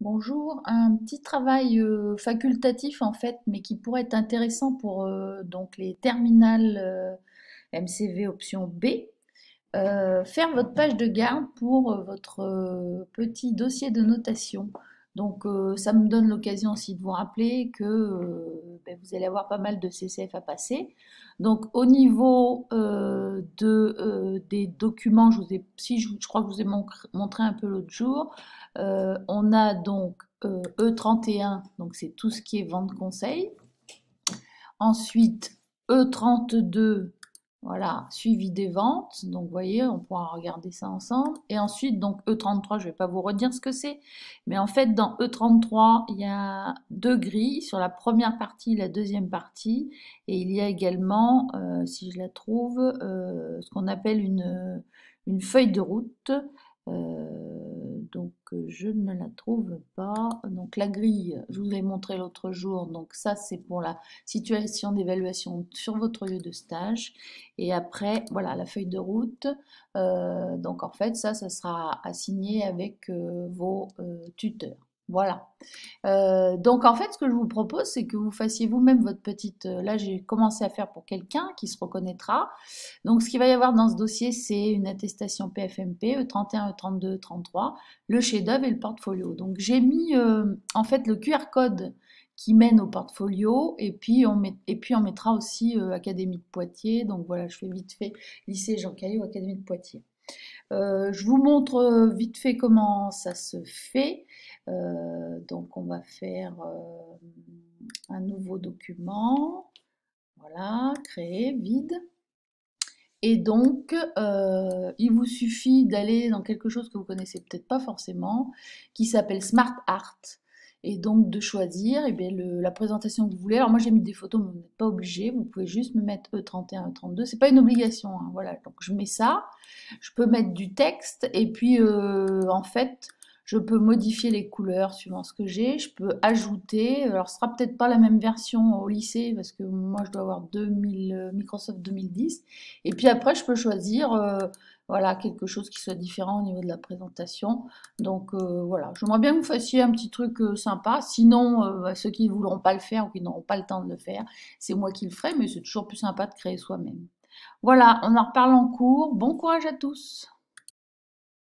Bonjour, un petit travail euh, facultatif en fait, mais qui pourrait être intéressant pour euh, donc les terminales euh, MCV option B. faire votre page de garde pour votre petit dossier de notation. Donc euh, ça me donne l'occasion aussi de vous rappeler que euh, ben, vous allez avoir pas mal de CCF à passer. Donc au niveau euh, des documents, je, vous ai, si je, crois que je vous ai montré un peu l'autre jour, on a donc E31, e donc c'est tout ce qui est vente conseil. Ensuite E32, voilà, suivi des ventes. Donc, vous voyez, on pourra regarder ça ensemble. Et ensuite, donc E33, je ne vais pas vous redire ce que c'est. Mais en fait, dans E33, il y a deux grilles sur la première partie la deuxième partie. Et il y a également, euh, si je la trouve, euh, ce qu'on appelle une, une, feuille de route. Euh, donc, je ne la trouve pas. Donc la grille, je vous l'ai montré l'autre jour, donc ça c'est pour la situation d'évaluation sur votre lieu de stage. Et après, voilà, la feuille de route. Euh, donc en fait, ça, ça sera assigné avec euh, vos euh, tuteurs. Voilà. Euh, donc en fait, ce que je vous propose, c'est que vous fassiez vous-même votre petite... Euh, là, j'ai commencé à faire pour quelqu'un qui se reconnaîtra. Donc ce qu'il va y avoir dans ce dossier, c'est une attestation PFMP, E31, E32, E33, le chef-d'œuvre et le portfolio. Donc j'ai mis euh, en fait le QR code qui mène au portfolio. Et puis on, et puis on mettra aussi Académie de Poitiers. Donc voilà, je fais vite fait lycée Jean Caillou Académie de Poitiers. je vous montre vite fait comment ça se fait. Euh, donc on va faire euh, un nouveau document. Voilà, créer, vide. Et donc, euh, il vous suffit d'aller dans quelque chose que vous connaissez peut-être pas forcément, qui s'appelle Smart Art. Et donc de choisir eh bien, la présentation que vous voulez. Alors moi j'ai mis des photos, mais vous n'êtes pas obligé. Vous pouvez juste me mettre E31, E32. C'est pas une obligation. Hein, voilà. Donc je mets ça. Je peux mettre du texte. Et puis en fait, je peux modifier les couleurs suivant ce que j'ai. Je peux ajouter. Alors, ce sera peut-être pas la même version au lycée parce que moi, je dois avoir euh, Microsoft 2010. Et puis après, je peux choisir euh, voilà, quelque chose qui soit différent au niveau de la présentation. Donc, euh, voilà. J'aimerais bien que vous fassiez un petit truc sympa. Sinon, ceux qui ne voudront pas le faire ou qui n'auront pas le temps de le faire, c'est moi qui le ferai. Mais c'est toujours plus sympa de créer soi-même. Voilà, on en reparle en cours. Bon courage à tous